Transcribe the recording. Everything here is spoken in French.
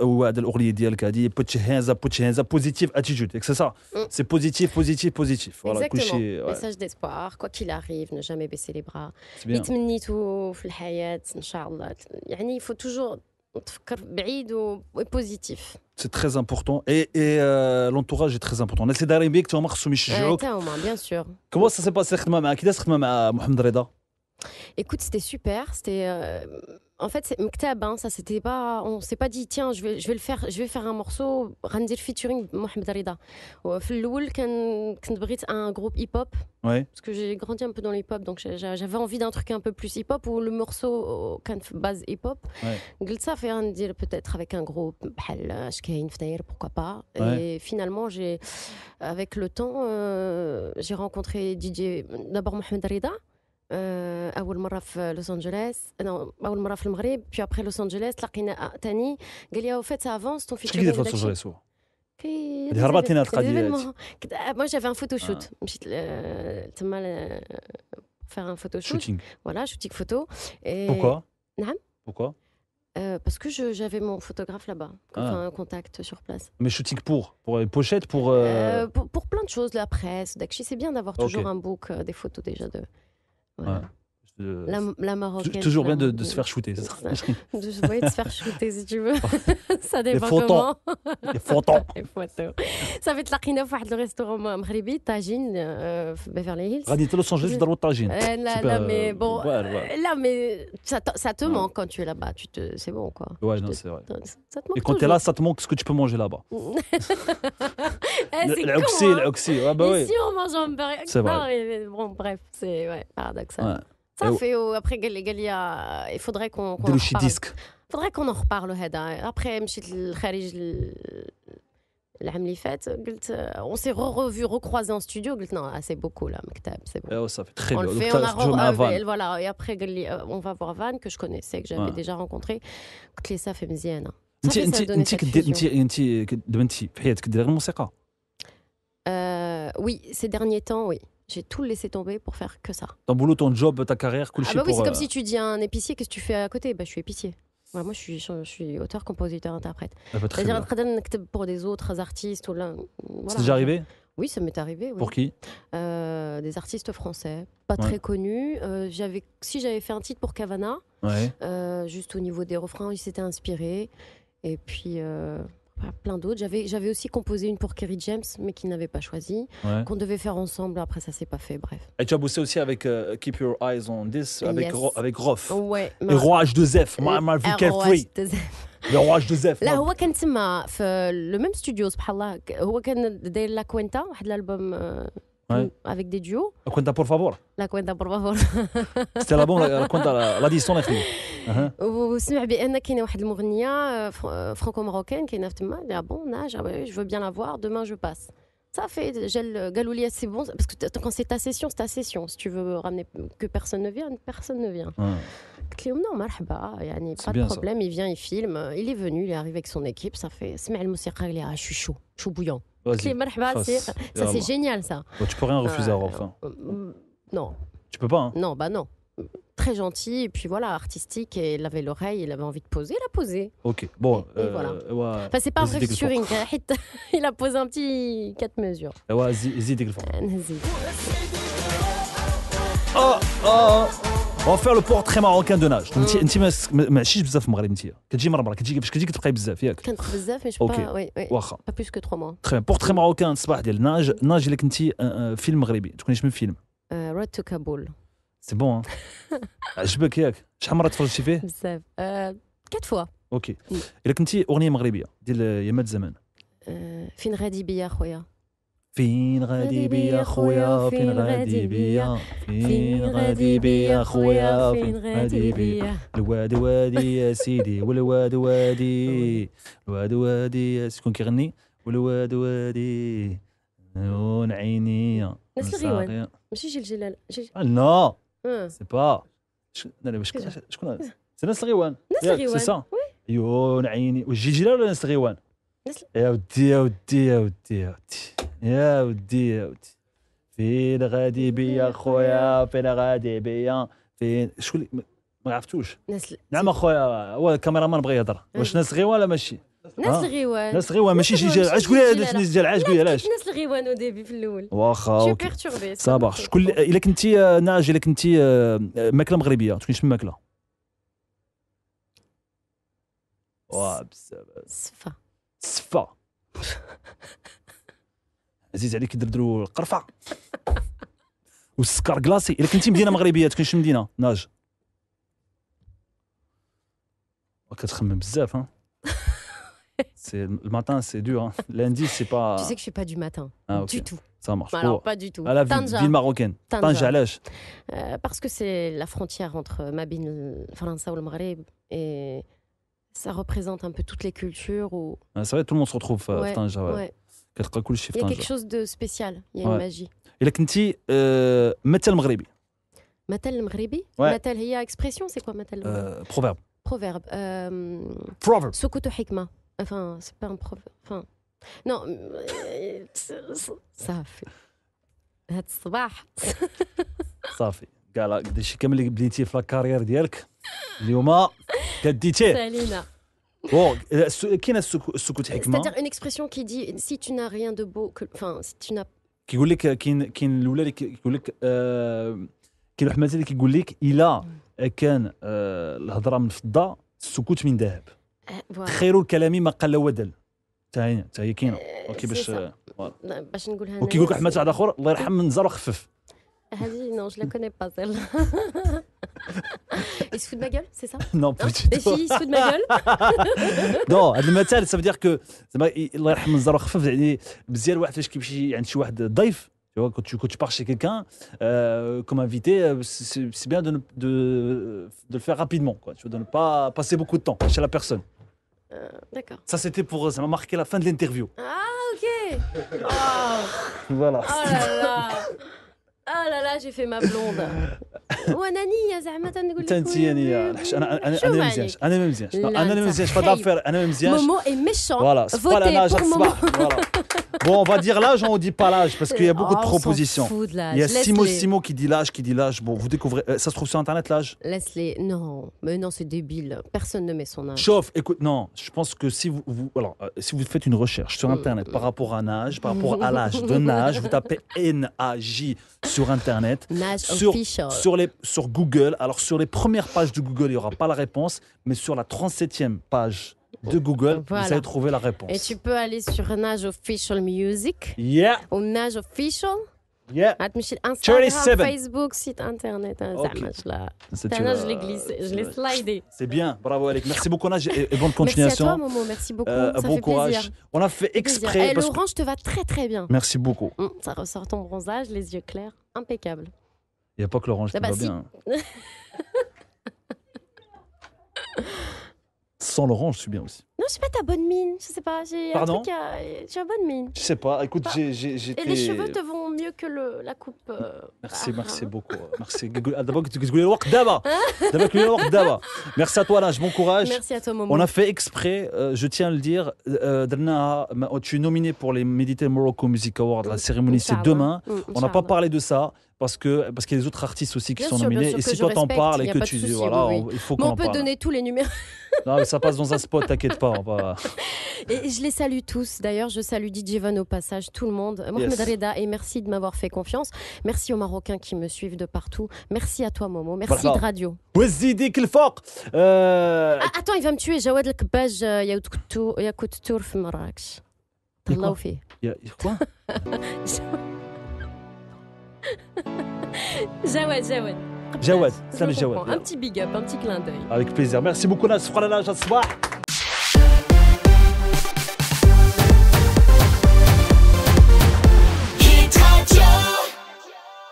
Euh, ou Abdel Oulid Dialk a dit positif attitude c'est ça mm. c'est positif positif positif un message d'espoir quoi qu'il arrive ne jamais baisser les bras It's Minuto le Hayet Charles il faut toujours être distant et positif c'est très important et euh, l'entourage est très important on essaie d'arriver bien tu en m'as soumis quoi euh, au bien sûr comment ça s'est passé quand même mais qui d'assez bien mais Ahmed Reda écoute c'était super c'était en fait, c'est Mktab, hein, ça c'était pas, on s'est pas dit, tiens, je vais, le faire, je vais faire un morceau, Randir featuring Mohamed Arida. début, quand a un groupe hip-hop. Ouais. Parce que j'ai grandi un peu dans l'hip-hop, donc j'avais envie d'un truc un peu plus hip-hop ou le morceau, quand euh, base hip-hop. Ouais. ça fait Randir peut-être avec un groupe, pourquoi pas. Et finalement, j'ai, avec le temps, euh, j'ai rencontré DJ, d'abord Mohamed Arida la à Los Angeles, non, Le Marais, puis après Los Angeles, la dernière au fait, ça avance ton fichier. tu faisais à Los Moi, j'avais un photoshoot, shoot. J'ai mal faire un photoshoot. Shooting. Voilà, shooting photo. Pourquoi euh, Parce que j'avais mon photographe là-bas. Enfin, ah. un contact sur place. Mais shooting pour Pour les pochettes euh, euh, Pour plein de choses. La presse, Dakshi. C'est bien d'avoir toujours un book des photos déjà de... 嗯。la, la, marocaine. Toujours bien de, de, se faire shooter. Oui, de se faire shooter si tu veux. ça dépend Les comment. Les photos. Les photos. Ça fait تلاقينا في un restaurant مغربي طاجين في Beverly Hills. غادي لوس انجلوس dans le Non là, mais bon. Euh, euh, là, mais ça, ça te manque quand tu es là-bas. Tu te, c'est bon quoi. Ouais, non, c'est vrai. Ça te manque. Et quand tu es là, ça te manque ce que tu peux manger là-bas. L'oxy, eh, l'oxy. Hein. Bah si on mange un burger. C'est vrai. Bon, bref, c'est ouais, paradoxal. Ouais. Ça eh oh. fait euh, après euh, il faudrait qu'on Faudrait qu'on en reparle Après on s'est revu recroisé en studio non ah, c'est beaucoup là c'est eh oh, ça fait très bien. Euh, et après on va voir Van que je connaissais que j'avais déjà rencontré. toutes ça fait oui, ces derniers temps oui. J'ai tout laissé tomber pour faire que ça. Ton boulot, ton job, ta carrière, cool Ah bah oui, c'est comme euh, si tu dis à un épicier, qu'est-ce que tu fais à côté bah, je suis épicier. moi je suis, je, suis auteur, compositeur, interprète. Ah bah, C'est-à-dire pour des autres artistes. Ou là, C'est déjà arrivé Oui, ça m'est arrivé. Pour qui euh, Des artistes français, pas très connus. Euh, j'avais, si j'avais fait un titre pour Cavana, juste au niveau des refrains, ils s'étaient inspirés. Et puis plein d'autres. J'avais, j'avais aussi composé une pour Kerry James, mais qui n'avait pas choisi, qu'on devait faire ensemble. Après, ça s'est pas fait, bref. Et tu as bossé aussi avec euh, Keep Your Eyes on This, avec, avec Rof. Ouais, ma... Et Roi H2F, Le Roi H2F. Euh, le هو كان تما في studio ouais. avec des duos. La cuenta por favor. La cuenta por favor. C'était la bonne, la, la cuenta, la, la crise. Vous savez qu'il y a une euh, euh, franco-marocaine qui est là, à bon ah je veux bien la voir, demain je passe. Ça fait, euh, Galoulia, c'est bon, parce que quand c'est ta session, c'est ta session. Si tu veux ramener que personne ne vienne, personne ne vient. Il non, a pas de problème, il vient, il filme, il est venu, il est arrivé avec son équipe, ça fait, ah, je suis chaud, je suis bouillant c'est- Ça, c'est génial, ça. tu peux rien euh, refuser à Rof. Hein. Euh, euh, non, Tu peux pas. hein. non, bah non. Très gentil, et puis voilà, artistique, et il avait l'oreille, il avait envie de poser, il a posé. Ok. Bon. voilà. Enfin, c'est pas un vas il a posé un petit 4 mesures. Ouais, vas-y, Vas-y. Oh, oh, oh. On va faire le portrait marocain de nage. Tu si je Tu dis que tu es beaucoup. Tu dis Pas plus que 3 mois. Très bien. Portrait marocain, c'est pas nage. un euh, euh, film Tu connais le film euh, to Kabul. C'est bon. Hein. Ah, je peux tu as 4 fois. Ok. Mm. Et tu il y a فين غادي بيا خويا فين غادي بيا فين غادي بيا خويا فين غادي بيا الواد وادي يا سيدي والواد وادي الواد وادي شكون كيغني والواد وادي نون عيني نفس الغيوان ماشي جيل جلال جيل آه، لا آه. سي با شكون سي ناس الغيوان ناس الغيوان سي سا عيني وجيل جلال ولا ناس الغيوان يا ودي يا ودي يا ودي يا ودي يا ودي يا ودي فين غادي بيا خويا فين غادي بيا فين شكون ما عرفتوش نعم اخويا هو الكاميرامان بغى يهضر إيه. واش ناس غيوان ولا ماشي ناس الغيوان ناس غيوان ماشي شي جال علاش قولي هذا الناس جال علاش قولي علاش ناس الغيوان وديبي في الاول واخا صباح شكون الا كنتي ناج الا كنتي آه، ماكله مغربيه تكون شنو ماكله واه بزاف السفه السفه عزيز عليك يدردروا القرفه والسكر كلاصي الا كنتي مدينه مغربيه تكونش مدينه ناج كتخمم بزاف ها C'est le matin, c'est dur. Hein. Lundi, c'est pas. Tu sais que je suis pas du matin. Ah, du tout. Ça marche. pas du tout. ville marocaine. Tanja, euh, Parce que c'est la frontière entre Mabine, France et le Maroc. Et ça représente un peu toutes les cultures. Ah, c'est vrai, tout le monde se retrouve euh, il y a quelque chose de spécial il y a une magie il a matel matel expression c'est quoi proverbe proverbe proverbe hikma enfin c'est pas un proverbe non ça fait ça fait a qu'est-ce la carrière de Bon, euh, qui a السكوت حكمه C'est-à-dire une expression qui dit si tu n'as rien de beau enfin si tu n'as Qui لك que. Qui الاولى اللي كيقول لك كاين واحد المثل اللي كيقول لك الا كان الهضره من فضه السكوت من ذهب خير الكلام ما قل ودل حتى هي حتى هي كاينه اوكي باش باش نقولها انا وكيقول لك واحد المثل اخر الله يرحم من زر وخفف هذه نو جو لا كوني با Ils se foutent de ma gueule, c'est ça Non, plus hein du tout. Les filles, ils se foutent de ma gueule Non, le ça veut dire que il y a مزيان واحد فاش عند شي واحد Tu quand tu, pars chez quelqu'un, euh, comme invité, euh, c'est bien de, de, le faire rapidement, quoi. Tu veux ne pas passer beaucoup de temps chez la personne. Euh, d'accord. Ça, c'était pour. Ça m'a marqué la fin de l'interview. Ah, ok Voilà. Oh là là Oh là là, j'ai fait ma blonde وانانيه زعما تنقول لك تنتيانيه الحش انا انا انا مزيانش انا ما مزيانش انا ما مزيانش في انا ما مزيانش مومو اي ميشون فوالا صفر انا جات الصباح فوالا Bon, on va dire l'âge, hein, on ne dit pas l'âge, parce qu'il y a beaucoup de oh, propositions. il y a Simo Simo qui dit l'âge, qui dit l'âge. Bon, vous découvrez. Euh, ça se trouve sur Internet, l'âge les. non. Mais non, c'est débile. Personne ne met son âge. Chauffe, écoute, non. Je pense que si vous, euh, si vous faites une recherche sur mm. Internet par rapport à un par rapport à l'âge de nage, vous tapez N-A-J sur Internet. sur, Sur, sur Google. Alors, sur les premières pages de Google, il n'y aura pas la réponse, mais sur la 37e page de Google. Vous allez trouver la réponse. Et tu peux aller sur Nage Official Music. Yeah. Ou Nage Official. Yeah. Instagram, Facebook, site internet. Hein, okay. Ça, Nage, je l'ai glissé, euh, je l'ai slidé. C'est bien, bravo Alec. Merci beaucoup Nage et, bonne continuation. Merci à toi Momo, merci beaucoup. Euh, ça bon courage. On a fait exprès. Et eh, l'orange te va très très bien. Merci beaucoup. Hum, ça ressort ton bronzage, les yeux clairs, impeccable. Il n'y a pas que l'orange ah te bah va bien. sans Laurent, je suis bien aussi. Non, c'est pas, ta bonne mine. Je sais pas, j'ai un Pardon truc à... une bonne mine. Je sais pas, écoute, j'ai, Et les cheveux te vont mieux que le, la coupe. Euh, merci, merci beaucoup. Hein. Merci. Ah, d'abord, que tu D'abord, que Merci à toi, là. bon courage. Merci à toi, On a fait exprès, euh, je tiens à le dire, euh, euh Darna, tu es nominé pour les Méditer Morocco Music Awards. La cérémonie, c'est demain. On n'a pas parlé de ça parce que parce qu'il y a des autres artistes aussi qui sont nominés. Et si toi t'en parles et que tu dis voilà, il faut qu'on. on peut donner tous les numéros. non, ça passe dans un spot, t'inquiète pas. Et je les salue tous. D'ailleurs, je salue DJ Van au passage, tout le monde. Mohamed Reda, et merci de m'avoir fait confiance. Merci aux Marocains qui me suivent de partout. Merci à toi, Momo. Merci de radio. Euh... Ah, attends, il va me tuer. Jawad Lekbaj, Yaoud Tour, Marrakech. Quoi Jawad, Jawad. Jawad, Salam Jawad. Un petit big up, un petit clin d'œil. Avec plaisir. Merci beaucoup, Nas. à ce soir.